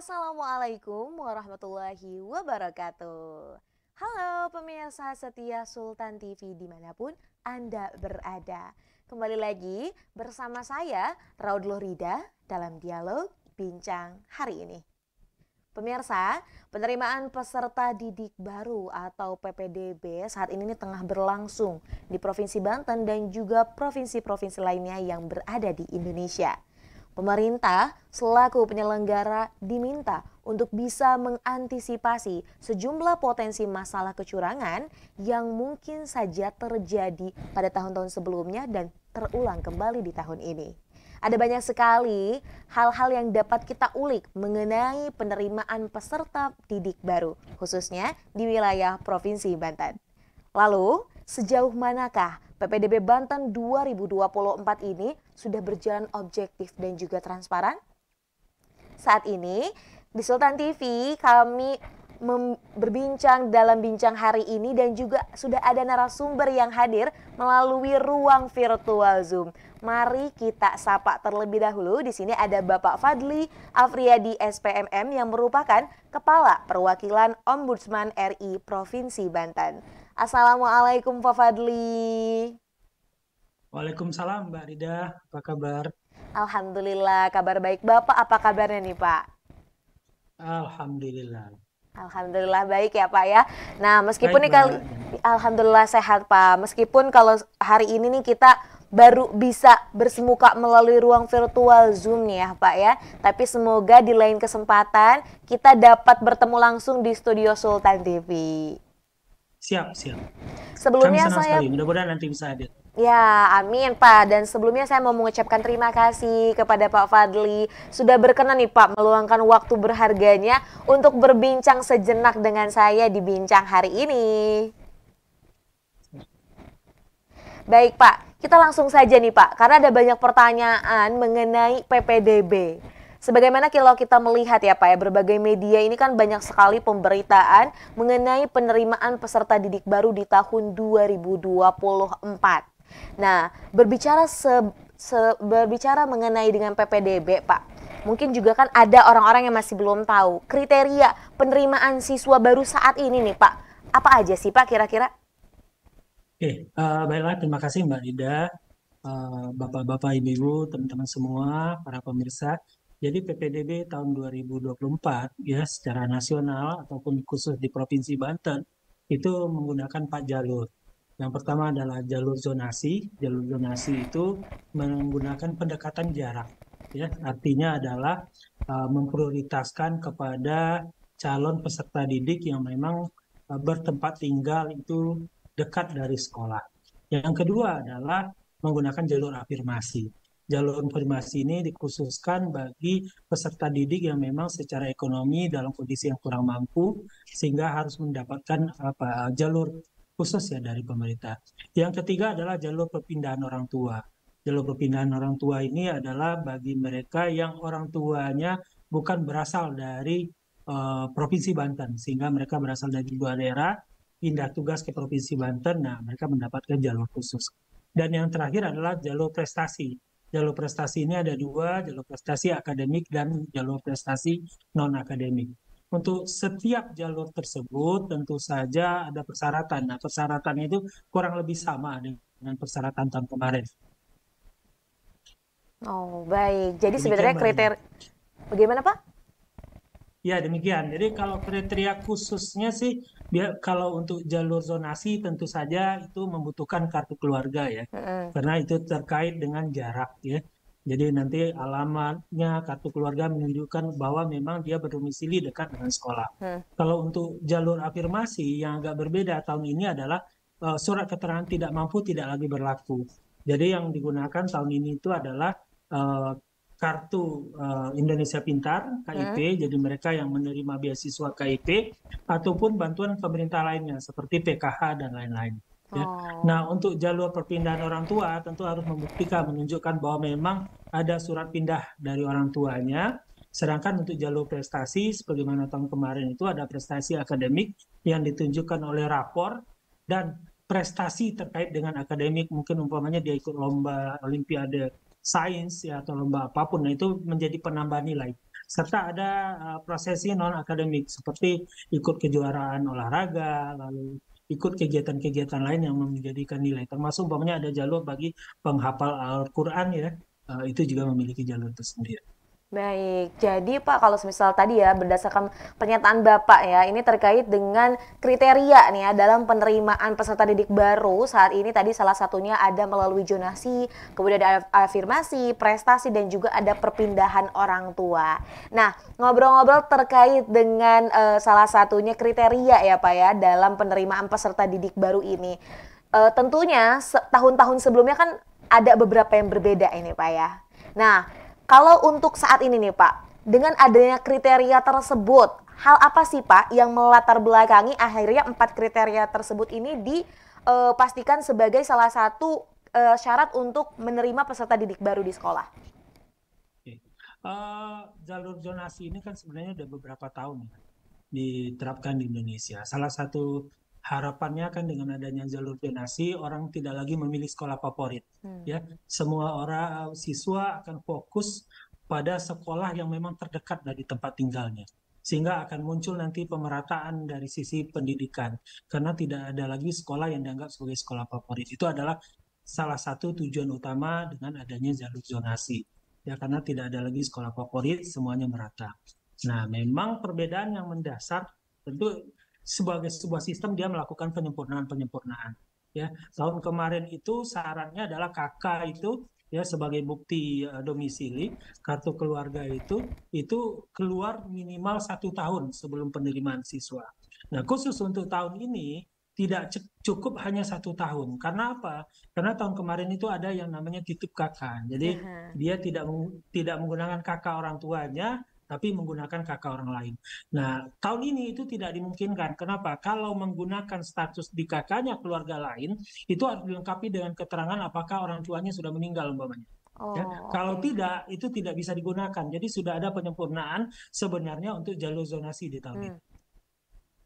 Assalamualaikum warahmatullahi wabarakatuh. Halo pemirsa setia Sultan TV dimanapun Anda berada. Kembali lagi bersama saya Raudlo Rida dalam dialog bincang hari ini. Pemirsa, penerimaan peserta didik baru atau PPDB saat ini tengah berlangsung di Provinsi Banten dan juga provinsi-provinsi lainnya yang berada di Indonesia. Pemerintah selaku penyelenggara diminta untuk bisa mengantisipasi sejumlah potensi masalah kecurangan yang mungkin saja terjadi pada tahun-tahun sebelumnya dan terulang kembali di tahun ini. Ada banyak sekali hal-hal yang dapat kita ulik mengenai penerimaan peserta didik baru, khususnya di wilayah Provinsi Banten. Lalu, sejauh manakah PPDB Banten 2024 ini sudah berjalan objektif dan juga transparan? Saat ini di Sultan TV kami berbincang dalam bincang hari ini dan juga sudah ada narasumber yang hadir melalui ruang virtual Zoom. Mari kita sapa terlebih dahulu. Di sini ada Bapak Fadli Afriyadi SPMM yang merupakan Kepala Perwakilan Ombudsman RI Provinsi Banten. Assalamualaikum Pak Fadli. Waalaikumsalam Mbak Rida, apa kabar? Alhamdulillah, kabar baik Bapak. Apa kabarnya nih Pak? Alhamdulillah. Alhamdulillah baik ya Pak ya. Nah meskipun baik, nih kali, baik. Alhamdulillah sehat Pak. Meskipun kalau hari ini nih kita baru bisa bersemuka melalui ruang virtual Zoom nih ya Pak ya. Tapi semoga di lain kesempatan kita dapat bertemu langsung di studio Sultan TV. Siap, siap. Sebelumnya saya sekali. mudah-mudahan nanti bisa hadir. Ya, amin Pak. Dan sebelumnya saya mau mengucapkan terima kasih kepada Pak Fadli. Sudah berkenan nih Pak meluangkan waktu berharganya untuk berbincang sejenak dengan saya di Bincang hari ini. Baik Pak, kita langsung saja nih Pak, karena ada banyak pertanyaan mengenai PPDB. Sebagaimana kalau kita melihat ya Pak ya, berbagai media ini kan banyak sekali pemberitaan mengenai penerimaan peserta didik baru di tahun 2024. Nah, berbicara se, se berbicara mengenai dengan PPDB, Pak. Mungkin juga kan ada orang-orang yang masih belum tahu kriteria penerimaan siswa baru saat ini nih, Pak. Apa aja sih, Pak, kira-kira? Oke, uh, baiklah terima kasih Mbak ida uh, eh, Bapak-bapak, Ibu-ibu, teman-teman semua, para pemirsa. Jadi PPDB tahun 2024 ya secara nasional ataupun khusus di Provinsi Banten itu menggunakan empat jalur yang pertama adalah jalur zonasi. Jalur zonasi itu menggunakan pendekatan jarak. Ya, artinya adalah uh, memprioritaskan kepada calon peserta didik yang memang uh, bertempat tinggal itu dekat dari sekolah. Yang kedua adalah menggunakan jalur afirmasi. Jalur afirmasi ini dikhususkan bagi peserta didik yang memang secara ekonomi dalam kondisi yang kurang mampu sehingga harus mendapatkan apa jalur khusus ya dari pemerintah. Yang ketiga adalah jalur perpindahan orang tua. Jalur perpindahan orang tua ini adalah bagi mereka yang orang tuanya bukan berasal dari uh, provinsi Banten, sehingga mereka berasal dari dua daerah pindah tugas ke provinsi Banten, nah mereka mendapatkan jalur khusus. Dan yang terakhir adalah jalur prestasi. Jalur prestasi ini ada dua, jalur prestasi akademik dan jalur prestasi non akademik untuk setiap jalur tersebut tentu saja ada persyaratan. Nah, persyaratan itu kurang lebih sama dengan persyaratan tahun kemarin. Oh, baik. Jadi demikian sebenarnya kriteria bagaimana, Pak? Ya, demikian. Jadi kalau kriteria khususnya sih dia kalau untuk jalur zonasi tentu saja itu membutuhkan kartu keluarga ya. Mm -hmm. Karena itu terkait dengan jarak ya. Jadi nanti alamatnya kartu keluarga menunjukkan bahwa memang dia berdomisili dekat dengan sekolah. Hmm. Kalau untuk jalur afirmasi yang agak berbeda tahun ini adalah uh, surat keterangan tidak mampu tidak lagi berlaku. Jadi yang digunakan tahun ini itu adalah uh, kartu uh, Indonesia Pintar KIP, hmm. jadi mereka yang menerima beasiswa KIP ataupun bantuan pemerintah lainnya seperti PKH dan lain-lain. Ya. Nah, oh. untuk jalur perpindahan orang tua tentu harus membuktikan menunjukkan bahwa memang ada surat pindah dari orang tuanya. Sedangkan untuk jalur prestasi sebagaimana tahun kemarin itu ada prestasi akademik yang ditunjukkan oleh rapor dan prestasi terkait dengan akademik mungkin umpamanya dia ikut lomba olimpiade sains ya atau lomba apapun nah itu menjadi penambahan nilai serta ada uh, prosesi non akademik seperti ikut kejuaraan olahraga lalu ikut kegiatan-kegiatan lain yang menjadikan nilai. Termasuk umpamanya ada jalur bagi penghafal Al-Quran ya, eh, itu juga memiliki jalur tersendiri. Baik, jadi Pak kalau misal tadi ya berdasarkan pernyataan Bapak ya, ini terkait dengan kriteria nih ya dalam penerimaan peserta didik baru saat ini tadi salah satunya ada melalui jonasi, kemudian ada afirmasi, prestasi dan juga ada perpindahan orang tua. Nah, ngobrol-ngobrol terkait dengan uh, salah satunya kriteria ya Pak ya dalam penerimaan peserta didik baru ini. Uh, tentunya tahun-tahun sebelumnya kan ada beberapa yang berbeda ini Pak ya. Nah, kalau untuk saat ini nih Pak, dengan adanya kriteria tersebut, hal apa sih Pak yang melatar belakangi akhirnya empat kriteria tersebut ini dipastikan eh, sebagai salah satu eh, syarat untuk menerima peserta didik baru di sekolah? Uh, jalur zonasi ini kan sebenarnya udah beberapa tahun diterapkan di Indonesia. Salah satu harapannya kan dengan adanya jalur donasi orang tidak lagi memilih sekolah favorit hmm. ya semua orang eh, siswa akan fokus pada sekolah yang memang terdekat dari tempat tinggalnya sehingga akan muncul nanti pemerataan dari sisi pendidikan karena tidak ada lagi sekolah yang dianggap sebagai sekolah favorit itu adalah salah satu tujuan utama dengan adanya jalur zonasi ya karena tidak ada lagi sekolah favorit semuanya merata nah memang perbedaan yang mendasar tentu sebagai sebuah sistem dia melakukan penyempurnaan-penyempurnaan. Ya, tahun kemarin itu sarannya adalah KK itu ya sebagai bukti eh, domisili kartu keluarga itu itu keluar minimal satu tahun sebelum penerimaan siswa. Nah khusus untuk tahun ini tidak cukup hanya satu tahun. Karena apa? Karena tahun kemarin itu ada yang namanya titip kakak. Jadi uh -huh. dia tidak tidak menggunakan kakak orang tuanya, tapi menggunakan KK orang lain. Nah, tahun ini itu tidak dimungkinkan. Kenapa? Kalau menggunakan status di kakaknya keluarga lain, itu harus dilengkapi dengan keterangan apakah orang tuanya sudah meninggal umpamanya. Oh, ya. Kalau okay. tidak, itu tidak bisa digunakan. Jadi sudah ada penyempurnaan sebenarnya untuk jalur zonasi di tahun hmm. ini.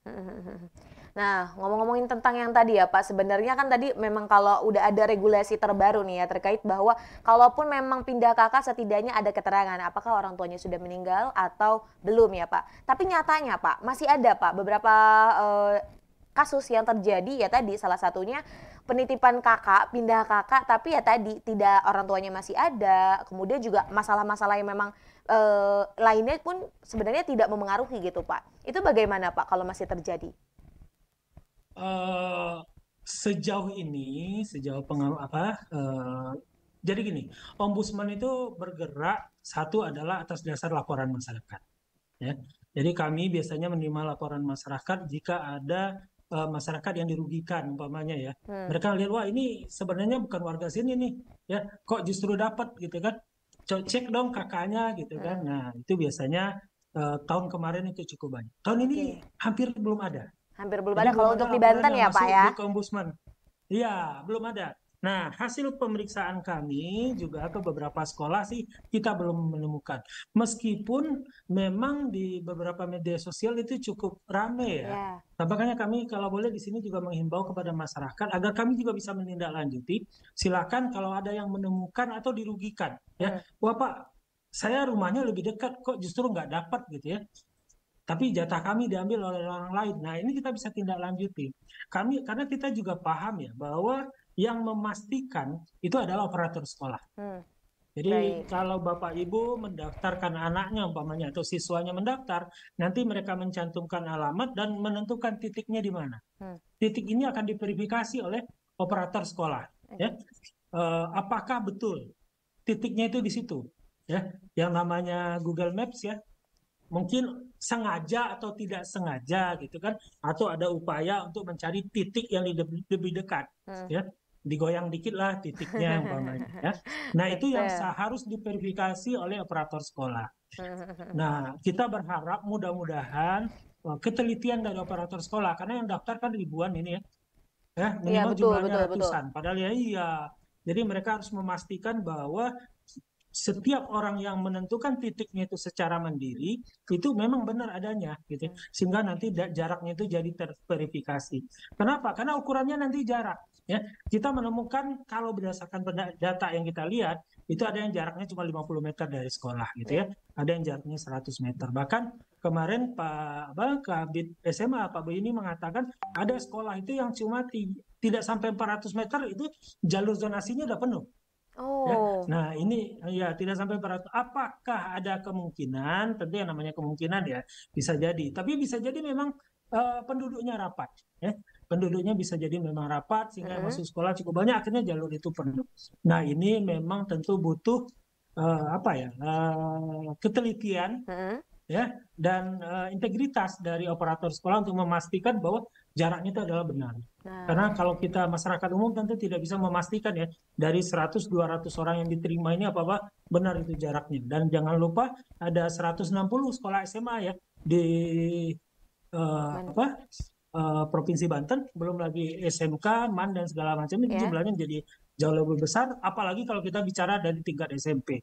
Nah, ngomong-ngomongin tentang yang tadi ya Pak, sebenarnya kan tadi memang kalau udah ada regulasi terbaru nih ya terkait bahwa kalaupun memang pindah kakak setidaknya ada keterangan apakah orang tuanya sudah meninggal atau belum ya Pak. Tapi nyatanya Pak, masih ada Pak beberapa eh, kasus yang terjadi ya tadi salah satunya penitipan kakak pindah kakak tapi ya tadi tidak orang tuanya masih ada kemudian juga masalah-masalah yang memang e, lainnya pun sebenarnya tidak memengaruhi gitu pak itu bagaimana pak kalau masih terjadi uh, sejauh ini sejauh pengaruh apa uh, jadi gini ombudsman itu bergerak satu adalah atas dasar laporan masyarakat ya jadi kami biasanya menerima laporan masyarakat jika ada uh, masyarakat yang dirugikan umpamanya ya. Hmm. Mereka lihat wah ini sebenarnya bukan warga sini nih ya kok justru dapat gitu kan. Cek dong kakaknya gitu kan. Hmm. Nah, itu biasanya uh, tahun kemarin itu cukup banyak. Tahun okay. ini hampir belum ada. Hampir belum Jadi ada kalau untuk di Banten ya, Pak ya. di Ombudsman. Iya, belum ada. Nah, hasil pemeriksaan kami juga ke beberapa sekolah sih kita belum menemukan. Meskipun memang di beberapa media sosial itu cukup rame ya. Yeah. Iya. makanya kami kalau boleh di sini juga menghimbau kepada masyarakat agar kami juga bisa menindaklanjuti. Silakan kalau ada yang menemukan atau dirugikan ya. bapak hmm. saya rumahnya lebih dekat kok justru nggak dapat gitu ya tapi jatah kami diambil oleh orang lain. Nah, ini kita bisa tindak lanjuti. Kami karena kita juga paham ya bahwa yang memastikan itu adalah operator sekolah. Hmm. Jadi Baik. kalau bapak ibu mendaftarkan anaknya umpamanya atau siswanya mendaftar, nanti mereka mencantumkan alamat dan menentukan titiknya di mana. Hmm. Titik ini akan diverifikasi oleh operator sekolah. Hmm. Ya, E, apakah betul titiknya itu di situ? Ya, yang namanya Google Maps ya, mungkin sengaja atau tidak sengaja gitu kan, atau ada upaya untuk mencari titik yang lebih dekat. Hmm. Ya, digoyang dikit lah titiknya umpamanya. Ya. Nah itu yang harus diverifikasi oleh operator sekolah. Nah kita berharap mudah-mudahan eh, ketelitian dari operator sekolah karena yang daftar kan ribuan ini ya, ya minimal ya, betul, jumlahnya ratusan. Betul. Padahal ya iya. Jadi mereka harus memastikan bahwa setiap orang yang menentukan titiknya itu secara mandiri itu memang benar adanya gitu sehingga nanti jaraknya itu jadi terverifikasi kenapa karena ukurannya nanti jarak ya kita menemukan kalau berdasarkan data yang kita lihat itu ada yang jaraknya cuma 50 meter dari sekolah gitu ya ada yang jaraknya 100 meter bahkan kemarin Pak apa, Kabit SMA Pak Bu ini mengatakan ada sekolah itu yang cuma tidak sampai 400 meter itu jalur zonasinya udah penuh Ya, oh. Ya, nah ini ya tidak sampai 400. Apakah ada kemungkinan? Tentu yang namanya kemungkinan ya bisa jadi. Tapi bisa jadi memang uh, penduduknya rapat. Ya. Penduduknya bisa jadi memang rapat sehingga uh masuk sekolah cukup banyak. Akhirnya jalur itu penuh. Nah ini memang tentu butuh uh, apa ya uh, ketelitian uh ya dan uh, integritas dari operator sekolah untuk memastikan bahwa jaraknya itu adalah benar. Nah. Karena kalau kita masyarakat umum tentu tidak bisa memastikan ya dari 100 200 orang yang diterima ini apa-apa benar itu jaraknya. Dan jangan lupa ada 160 sekolah SMA ya di uh, apa uh, provinsi Banten, belum lagi SMK, MAN dan segala macam ini yeah. jumlahnya jadi jauh lebih besar apalagi kalau kita bicara dari tingkat SMP.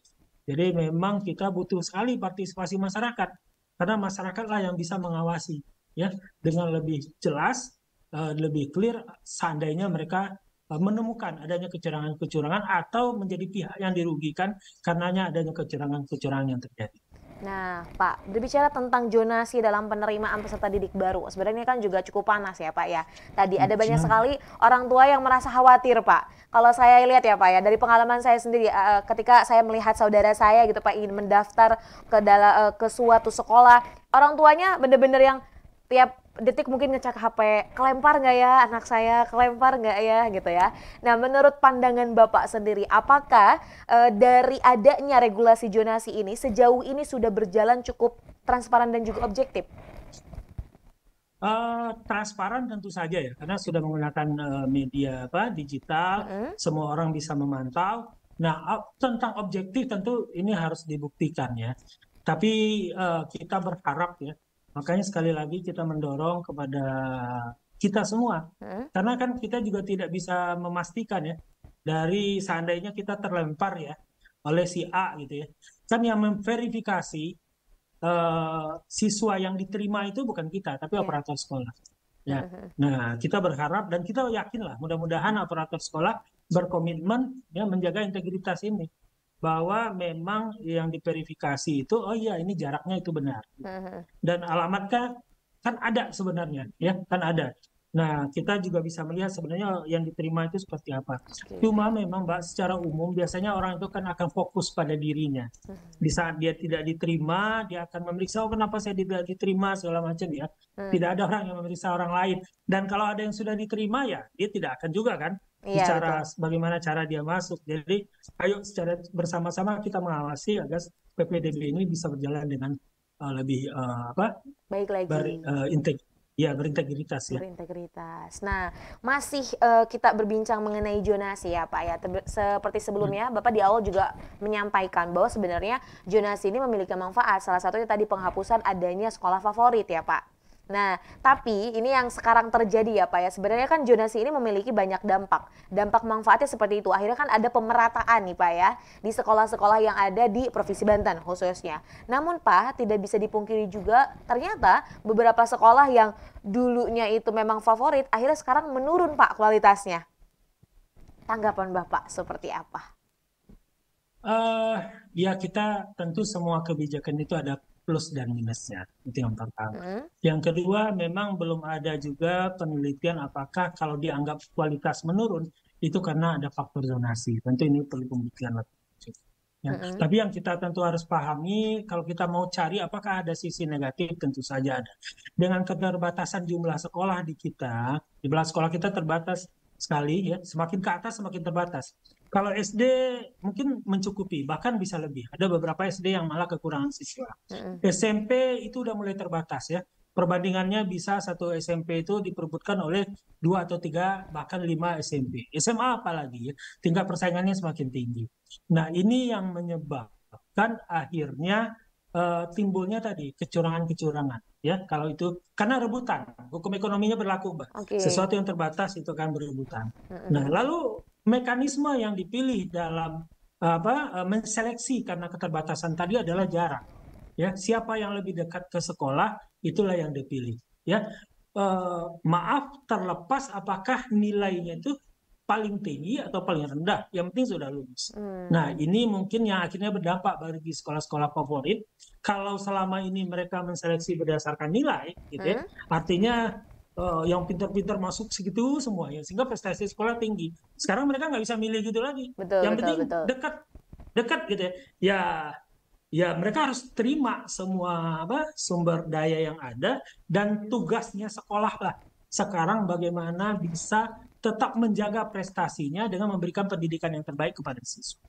Jadi memang kita butuh sekali partisipasi masyarakat karena masyarakatlah yang bisa mengawasi ya dengan lebih jelas, eh, lebih clear seandainya mereka eh, menemukan adanya kecurangan-kecurangan atau menjadi pihak yang dirugikan karenanya adanya kecurangan-kecurangan yang terjadi. Nah, Pak, berbicara tentang jonasi dalam penerimaan peserta didik baru, sebenarnya kan juga cukup panas ya, Pak ya. Tadi ada banyak iya. sekali orang tua yang merasa khawatir, Pak. Kalau saya lihat ya, Pak ya, dari pengalaman saya sendiri, eh, eh, ketika saya melihat saudara saya gitu, Pak, ingin mendaftar ke dalam eh, ke suatu sekolah, orang tuanya bener-bener yang tiap detik mungkin ngecek HP, kelempar nggak ya anak saya, kelempar nggak ya gitu ya. Nah menurut pandangan Bapak sendiri, apakah e, dari adanya regulasi jonasi ini sejauh ini sudah berjalan cukup transparan dan juga objektif? Uh, transparan tentu saja ya, karena sudah menggunakan uh, media apa digital, mm. semua orang bisa memantau. Nah ob tentang objektif tentu ini harus dibuktikan ya. Tapi uh, kita berharap ya Makanya sekali lagi kita mendorong kepada kita semua, hmm? karena kan kita juga tidak bisa memastikan ya dari seandainya kita terlempar ya oleh si A gitu ya, kan yang memverifikasi uh, siswa yang diterima itu bukan kita, tapi hmm. operator sekolah. Ya, uh nah kita berharap dan kita yakinlah mudah-mudahan operator sekolah berkomitmen ya menjaga integritas ini bahwa memang yang diverifikasi itu oh iya ini jaraknya itu benar dan alamatnya kan ada sebenarnya ya kan ada Nah, kita juga bisa melihat sebenarnya yang diterima itu seperti apa. Cuma memang Mbak secara umum biasanya orang itu kan akan fokus pada dirinya. Di saat dia tidak diterima, dia akan memeriksa oh kenapa saya tidak diterima segala macam ya. Tidak ada orang yang memeriksa orang lain. Dan kalau ada yang sudah diterima ya, dia tidak akan juga kan Iya, bicara betul. bagaimana cara dia masuk. Jadi ayo secara bersama-sama kita mengawasi agar PPDB ini bisa berjalan dengan uh, lebih uh, apa? Baik lagi. Ber, uh, integ Ya, berintegritas ya. Berintegritas. Nah, masih uh, kita berbincang mengenai zonasi ya, Pak ya. Ter seperti sebelumnya, hmm. Bapak di awal juga menyampaikan bahwa sebenarnya zonasi ini memiliki manfaat. Salah satunya tadi penghapusan adanya sekolah favorit ya, Pak. Nah, tapi ini yang sekarang terjadi ya Pak ya. Sebenarnya kan Jonasi ini memiliki banyak dampak. Dampak manfaatnya seperti itu. Akhirnya kan ada pemerataan nih Pak ya di sekolah-sekolah yang ada di Provinsi Banten khususnya. Namun Pak, tidak bisa dipungkiri juga ternyata beberapa sekolah yang dulunya itu memang favorit akhirnya sekarang menurun Pak kualitasnya. Tanggapan Bapak seperti apa? Uh, ya kita tentu semua kebijakan itu ada plus dan minusnya itu yang pertama. Hmm. Yang kedua memang belum ada juga penelitian apakah kalau dianggap kualitas menurun itu karena ada faktor zonasi. Tentu ini perlu pembuktian lebih lanjut. Ya. hmm Tapi yang kita tentu harus pahami, kalau kita mau cari apakah ada sisi negatif, tentu saja ada. Dengan keterbatasan jumlah sekolah di kita, jumlah sekolah kita terbatas sekali, ya semakin ke atas semakin terbatas. Kalau SD mungkin mencukupi, bahkan bisa lebih. Ada beberapa SD yang malah kekurangan hmm. siswa. Mm -hmm. SMP itu udah mulai terbatas ya. Perbandingannya bisa satu SMP itu diperbutkan oleh dua atau tiga bahkan lima SMP. SMA apalagi ya, tingkat persaingannya semakin tinggi. Nah ini yang menyebabkan akhirnya uh, timbulnya tadi kecurangan-kecurangan ya kalau itu karena rebutan hukum ekonominya berlaku mbak okay. sesuatu yang terbatas itu akan berebutan hmm. nah lalu mekanisme yang dipilih dalam apa eh, menseleksi karena keterbatasan tadi adalah jarak ya siapa yang lebih dekat ke sekolah itulah yang dipilih ya e, maaf terlepas apakah nilainya itu paling tinggi atau paling rendah yang penting sudah lulus hmm. nah ini mungkin yang akhirnya berdampak bagi sekolah-sekolah favorit kalau selama ini mereka menseleksi berdasarkan nilai gitu ya, hmm. ya, artinya uh, yang pintar-pintar masuk segitu semuanya sehingga prestasi sekolah tinggi. Sekarang mereka nggak bisa milih gitu lagi. Betul, yang betul, penting betul. dekat dekat gitu ya. Ya ya mereka harus terima semua apa sumber daya yang ada dan tugasnya sekolah lah sekarang bagaimana bisa tetap menjaga prestasinya dengan memberikan pendidikan yang terbaik kepada siswa.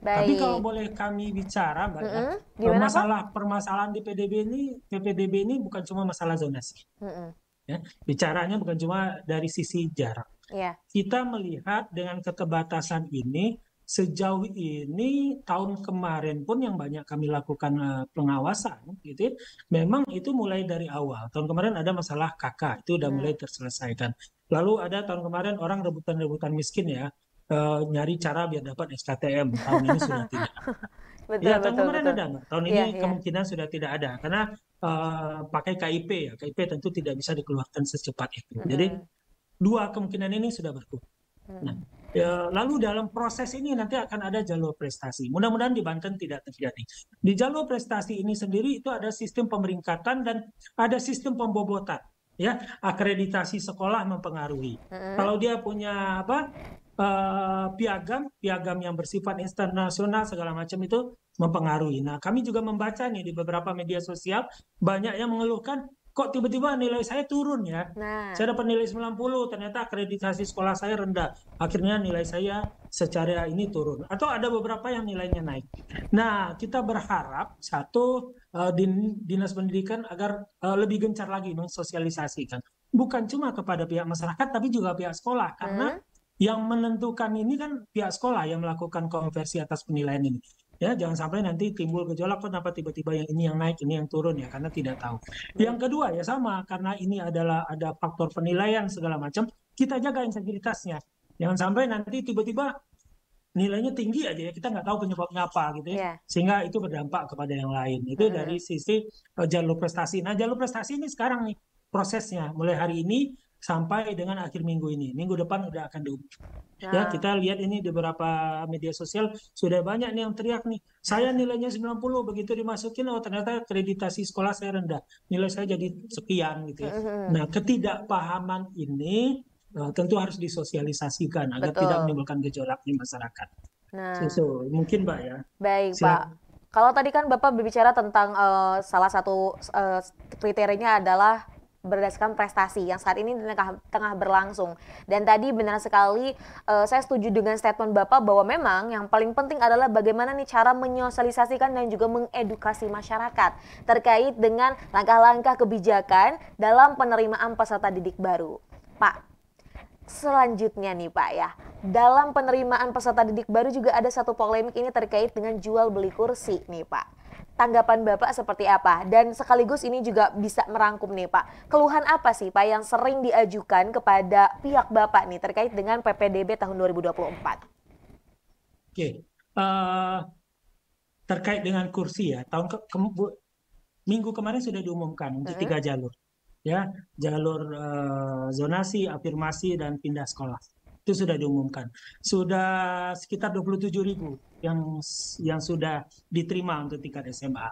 Baik. Tapi kalau boleh kami bicara, mbak, mm -hmm. masalah permasalahan di PDB ini, PPDB ini bukan cuma masalah zonasi. Mm -hmm. Ya. Bicaranya bukan cuma dari sisi jarak. Yeah. Kita melihat dengan keterbatasan ini sejauh ini tahun kemarin pun yang banyak kami lakukan eh, pengawasan gitu ya, memang itu mulai dari awal tahun kemarin ada masalah kakak itu udah hmm. mulai terselesaikan lalu ada tahun kemarin orang rebutan-rebutan miskin ya uh, nyari cara biar dapat SKTM tahun ini sudah tidak betul, ya tahun betul, kemarin betul. ada tahun iya, ini yeah, kemungkinan yeah. sudah tidak ada karena uh, pakai KIP ya. KIP tentu tidak bisa dikeluarkan secepat itu. -hmm. Jadi dua kemungkinan ini sudah berkurang. -hmm. Nah, ya, lalu dalam proses ini nanti akan ada jalur prestasi. Mudah-mudahan di Banten tidak terjadi. Di jalur prestasi ini sendiri itu ada sistem pemeringkatan dan ada sistem pembobotan. Ya, akreditasi sekolah mempengaruhi. -hmm. Kalau dia punya apa? Uh, piagam, piagam yang bersifat internasional segala macam itu mempengaruhi. Nah, kami juga membaca nih di beberapa media sosial banyak yang mengeluhkan kok tiba-tiba nilai saya turun ya. Nah. Saya dapat nilai 90, ternyata akreditasi sekolah saya rendah. Akhirnya nilai saya secara ini turun. Atau ada beberapa yang nilainya naik. Nah, kita berharap satu eh, din dinas pendidikan agar eh, lebih gencar lagi mensosialisasikan. Bukan cuma kepada pihak masyarakat tapi juga pihak sekolah karena hmm. yang menentukan ini kan pihak sekolah yang melakukan konversi atas penilaian ini ya jangan sampai nanti timbul gejolak kok kenapa tiba-tiba yang ini yang naik ini yang turun ya karena tidak tahu hmm. yang kedua ya sama karena ini adalah ada faktor penilaian segala macam kita jaga integritasnya jangan sampai nanti tiba-tiba nilainya tinggi aja ya kita nggak tahu penyebabnya apa gitu ya yeah. sehingga itu berdampak kepada yang lain itu mm dari sisi eh, jalur prestasi nah jalur prestasi ini sekarang nih prosesnya mulai hari ini sampai dengan akhir minggu ini. Minggu depan udah akan diumum. Ya. ya, kita lihat ini di beberapa media sosial sudah banyak nih yang teriak nih. Saya nilainya 90 begitu dimasukin oh ternyata kreditasi sekolah saya rendah. Nilai saya jadi sekian gitu ya. Nah, ketidakpahaman ini eh, tentu harus disosialisasikan agar Betul. tidak menimbulkan gejolak di masyarakat. Nah. So, so, mungkin pak ya. Baik, Pak. Kalau tadi kan Bapak berbicara tentang uh, salah satu uh, kriterianya adalah berdasarkan prestasi yang saat ini tengah, tengah berlangsung. Dan tadi benar sekali uh, saya setuju dengan statement Bapak bahwa memang yang paling penting adalah bagaimana nih cara menyosialisasikan dan juga mengedukasi masyarakat terkait dengan langkah-langkah kebijakan dalam penerimaan peserta didik baru. Pak, selanjutnya nih Pak ya, dalam penerimaan peserta didik baru juga ada satu polemik ini terkait dengan jual beli kursi nih Pak tanggapan Bapak seperti apa? Dan sekaligus ini juga bisa merangkum nih Pak, keluhan apa sih Pak yang sering diajukan kepada pihak Bapak nih terkait dengan PPDB tahun 2024? Oke, uh, terkait dengan kursi ya, tahun ke, ke, minggu kemarin sudah diumumkan untuk uh tiga jalur, ya jalur uh, zonasi, afirmasi dan pindah sekolah itu sudah diumumkan. Sudah sekitar 27 ribu yang yang sudah diterima untuk tingkat SMA.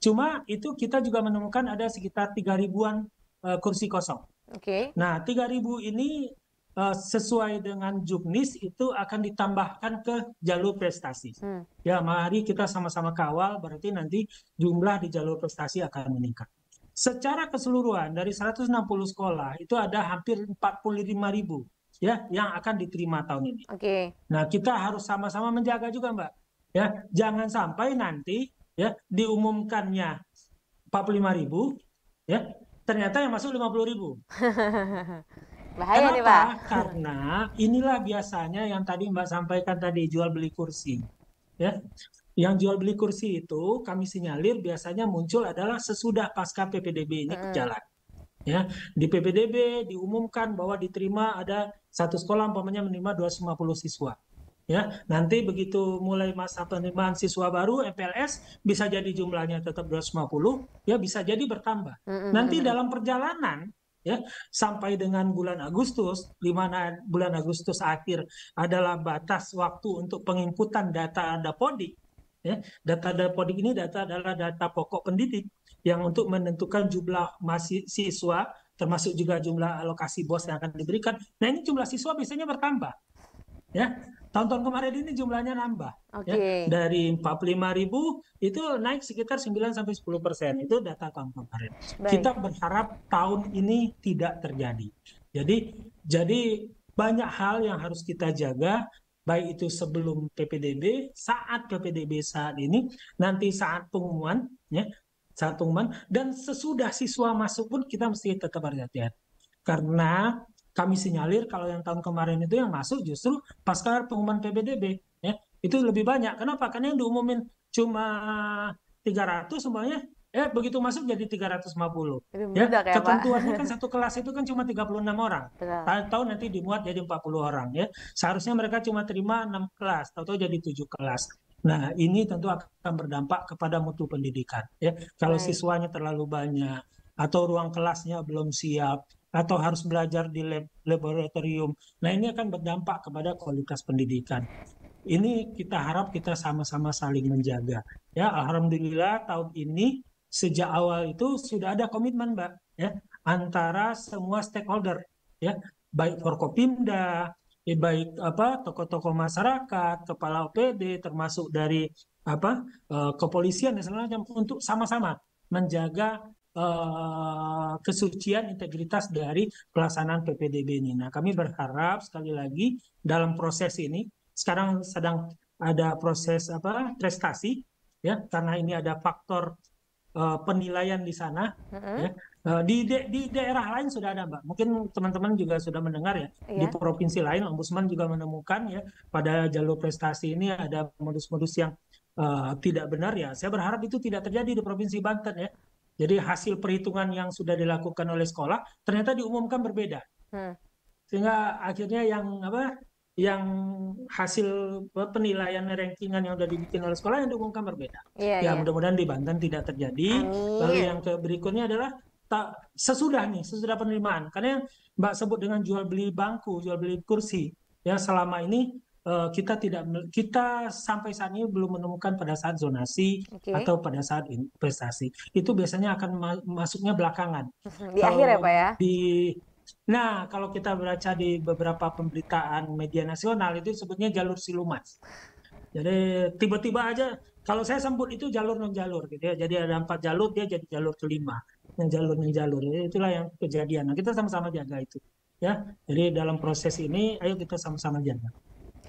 Cuma itu kita juga menemukan ada sekitar 3 ribuan uh, kursi kosong. Oke. Okay. Nah, 3 ribu ini uh, sesuai dengan juknis itu akan ditambahkan ke jalur prestasi. Hmm. Ya, mari kita sama-sama kawal berarti nanti jumlah di jalur prestasi akan meningkat. Secara keseluruhan dari 160 sekolah itu ada hampir 45 ribu ya yang akan diterima tahun ini. Oke. Okay. Nah, kita harus sama-sama menjaga juga, Mbak. Ya, jangan sampai nanti ya diumumkannya 45 ribu, ya ternyata yang masuk 50 ribu. Bahaya Kenapa? nih Pak. Karena inilah biasanya yang tadi Mbak sampaikan tadi jual beli kursi. Ya. Yang jual beli kursi itu kami sinyalir biasanya muncul adalah sesudah pasca PPDB ini berjalan. Mm ya di PPDB diumumkan bahwa diterima ada satu sekolah umpamanya menerima 250 siswa ya nanti begitu mulai masa penerimaan siswa baru MPLS bisa jadi jumlahnya tetap 250 ya bisa jadi bertambah mm -hmm. nanti dalam perjalanan ya sampai dengan bulan Agustus di mana bulan Agustus akhir adalah batas waktu untuk penginputan data Dapodik ya data Dapodik ini data adalah data pokok pendidik yang untuk menentukan jumlah mahasiswa termasuk juga jumlah alokasi bos yang akan diberikan. Nah ini jumlah siswa biasanya bertambah. Ya, tahun-tahun kemarin ini jumlahnya nambah. Okay. Ya. Dari 45 ribu itu naik sekitar 9 sampai 10 persen. Itu data tahun kemarin. Baik. Kita berharap tahun ini tidak terjadi. Jadi jadi banyak hal yang harus kita jaga baik itu sebelum PPDB, saat PPDB saat ini, nanti saat pengumuman, ya, cantuman dan sesudah siswa masuk pun kita mesti tetap hati-hati karena kami sinyalir kalau yang tahun kemarin itu yang masuk justru pasca pengumuman PBDB ya itu lebih banyak kenapa karena yang diumumin cuma 300 semuanya eh begitu masuk jadi 350 Lebih ya, ya ketentuannya kan satu kelas itu kan cuma 36 orang tahun nanti dimuat jadi 40 orang ya seharusnya mereka cuma terima 6 kelas atau jadi 7 kelas Nah, ini tentu akan berdampak kepada mutu pendidikan. Ya, kalau Baik. siswanya terlalu banyak atau ruang kelasnya belum siap atau harus belajar di lab, laboratorium, nah ini akan berdampak kepada kualitas pendidikan. Ini kita harap kita sama-sama saling menjaga. Ya, alhamdulillah tahun ini sejak awal itu sudah ada komitmen, Mbak, ya, antara semua stakeholder, ya, baik Forkopimda, ya baik apa tokoh-tokoh masyarakat, kepala OPD termasuk dari apa eh, kepolisian dan segala macam untuk sama-sama menjaga eh, kesucian integritas dari pelaksanaan PPDB ini. Nah, kami berharap sekali lagi dalam proses ini sekarang sedang ada proses apa prestasi ya karena ini ada faktor uh, penilaian di sana mm-hmm. ya Eh, di, de, di daerah lain sudah ada mbak, mungkin teman-teman juga sudah mendengar ya. yeah. Di iya. provinsi lain, ombudsman juga menemukan ya pada jalur prestasi ini ada modus-modus yang uh, tidak benar ya. Saya berharap itu tidak terjadi di provinsi Banten ya. Jadi hasil perhitungan yang sudah dilakukan oleh sekolah ternyata diumumkan berbeda, hmm. sehingga akhirnya yang apa yang hasil penilaian rankingan yang sudah dibikin oleh sekolah yang diumumkan berbeda. Yeah, ya yeah. mudah-mudahan di Banten tidak terjadi. Amin. Lalu yang berikutnya adalah tak sesudah nih sesudah penerimaan karena mbak sebut dengan jual beli bangku jual beli kursi ya selama ini uh, kita tidak kita sampai saat ini belum menemukan pada saat zonasi okay. atau pada saat investasi itu biasanya akan ma masuknya belakangan mhm, di kalau akhir ya pak ya di Nah, kalau kita baca di beberapa pemberitaan media nasional itu sebutnya jalur siluman. Jadi tiba-tiba aja kalau saya sebut itu jalur non jalur gitu ya. Jadi ada empat jalur dia jadi jalur kelima jalurnya jalur itulah yang kejadian nah kita sama-sama jaga itu ya jadi dalam proses ini ayo kita sama-sama jaga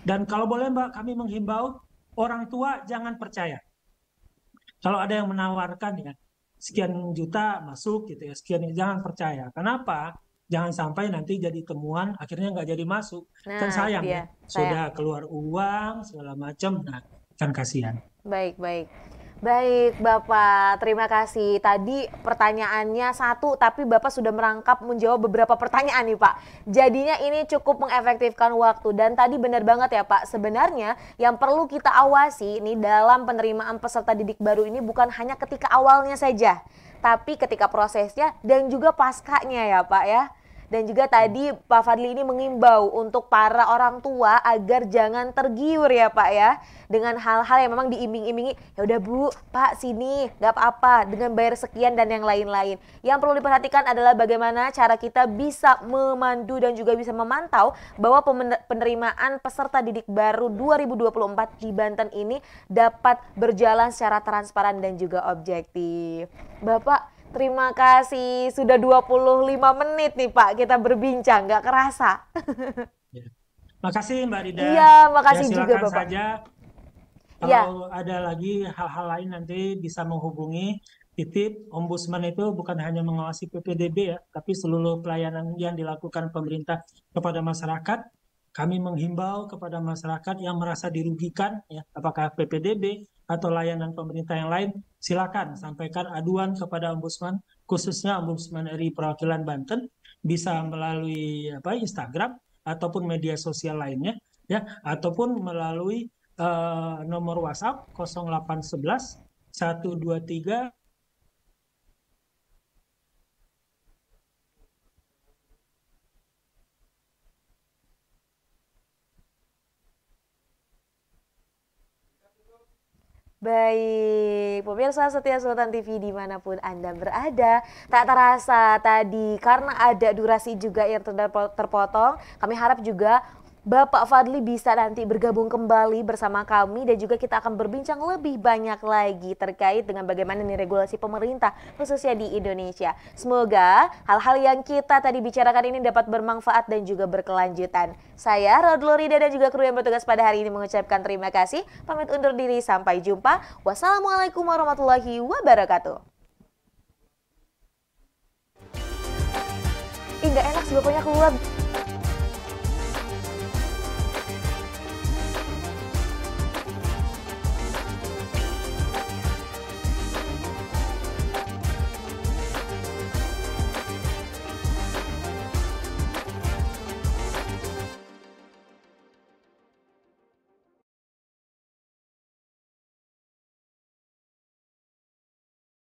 dan kalau boleh mbak kami menghimbau orang tua jangan percaya kalau ada yang menawarkan ya sekian juta masuk gitu ya sekian jangan percaya kenapa jangan sampai nanti jadi temuan akhirnya nggak jadi masuk nah, kan sayang iya, ya sayang. sudah keluar uang segala macam nah kan kasihan baik baik Baik, Bapak. Terima kasih. Tadi pertanyaannya satu, tapi Bapak sudah merangkap menjawab beberapa pertanyaan nih, Pak. Jadinya ini cukup mengefektifkan waktu. Dan tadi benar banget ya, Pak. Sebenarnya yang perlu kita awasi ini dalam penerimaan peserta didik baru ini bukan hanya ketika awalnya saja, tapi ketika prosesnya dan juga paskanya ya, Pak ya. Dan juga tadi Pak Fadli ini mengimbau untuk para orang tua agar jangan tergiur ya Pak ya dengan hal-hal yang memang diiming-imingi. Ya udah Bu, Pak sini, nggak apa-apa dengan bayar sekian dan yang lain-lain. Yang perlu diperhatikan adalah bagaimana cara kita bisa memandu dan juga bisa memantau bahwa penerimaan peserta didik baru 2024 di Banten ini dapat berjalan secara transparan dan juga objektif. Bapak Terima kasih sudah 25 menit nih Pak kita berbincang, nggak kerasa. ya. Makasih Mbak Rida. Iya, makasih ya, juga Bapak. saja iya. kalau ya. ada lagi hal-hal lain nanti bisa menghubungi titip ombudsman itu bukan hanya mengawasi PPDB ya, tapi seluruh pelayanan yang dilakukan pemerintah kepada masyarakat. Kami menghimbau kepada masyarakat yang merasa dirugikan ya, apakah PPDB atau layanan pemerintah yang lain, silakan sampaikan aduan kepada ombudsman, khususnya ombudsman RI Perwakilan Banten, bisa melalui apa Instagram ataupun media sosial lainnya, ya, ataupun melalui uh, nomor WhatsApp 0811 123 Baik, pemirsa setia Sultan TV dimanapun Anda berada, tak terasa tadi karena ada durasi juga yang terpotong, kami harap juga Bapak Fadli bisa nanti bergabung kembali bersama kami dan juga kita akan berbincang lebih banyak lagi terkait dengan bagaimana nih regulasi pemerintah khususnya di Indonesia. Semoga hal-hal yang kita tadi bicarakan ini dapat bermanfaat dan juga berkelanjutan. Saya Rodlo dan juga kru yang bertugas pada hari ini mengucapkan terima kasih. Pamit undur diri sampai jumpa. Wassalamualaikum warahmatullahi wabarakatuh. Ih, gak enak sih pokoknya keluar.